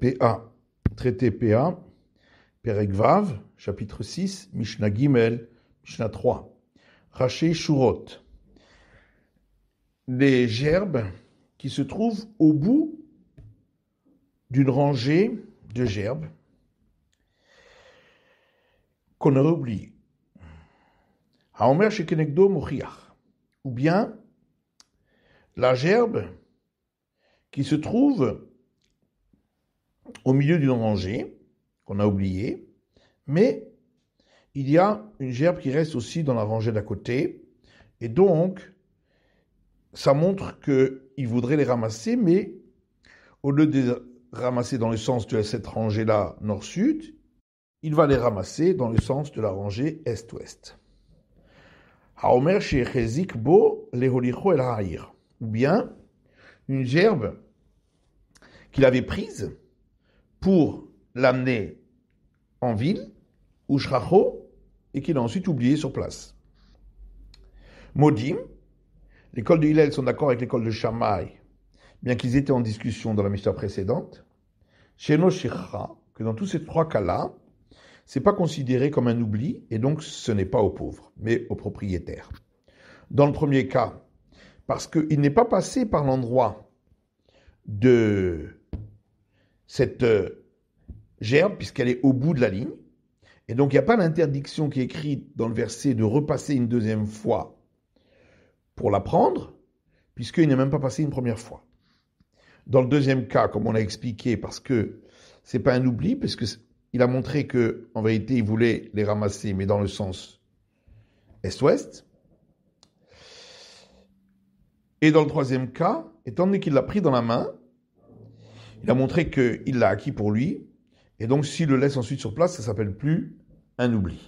PA, traité PA, Perek chapitre 6, Mishnah Gimel, Mishnah 3. Raché Shurot. les gerbes qui se trouvent au bout d'une rangée de gerbes qu'on aurait oublié. Haomer Shekenegdo Mochiach. Ou bien la gerbe qui se trouve au milieu d'une rangée qu'on a oubliée, mais il y a une gerbe qui reste aussi dans la rangée d'à côté, et donc ça montre qu'il voudrait les ramasser, mais au lieu de les ramasser dans le sens de cette rangée-là nord-sud, il va les ramasser dans le sens de la rangée est-ouest. Haomer Shechezik Bo la El Ou bien une gerbe qu'il avait prise pour l'amener en ville, ou Ushracho, et qu'il a ensuite oublié sur place. Modim, l'école de Hillel sont d'accord avec l'école de Shammai, bien qu'ils étaient en discussion dans la mission précédente. Chez que dans tous ces trois cas-là, c'est pas considéré comme un oubli, et donc ce n'est pas aux pauvres, mais aux propriétaires. Dans le premier cas, parce qu'il n'est pas passé par l'endroit de cette euh, gerbe, puisqu'elle est au bout de la ligne. Et donc, il n'y a pas l'interdiction qui est écrite dans le verset de repasser une deuxième fois pour la prendre, puisqu'il n'est même pas passé une première fois. Dans le deuxième cas, comme on l'a expliqué, parce que ce n'est pas un oubli, parce que a montré que, en vérité, il voulait les ramasser, mais dans le sens est-ouest. Et dans le troisième cas, étant donné qu'il l'a pris dans la main, il a montré qu'il l'a acquis pour lui, et donc s'il le laisse ensuite sur place, ça s'appelle plus un oubli.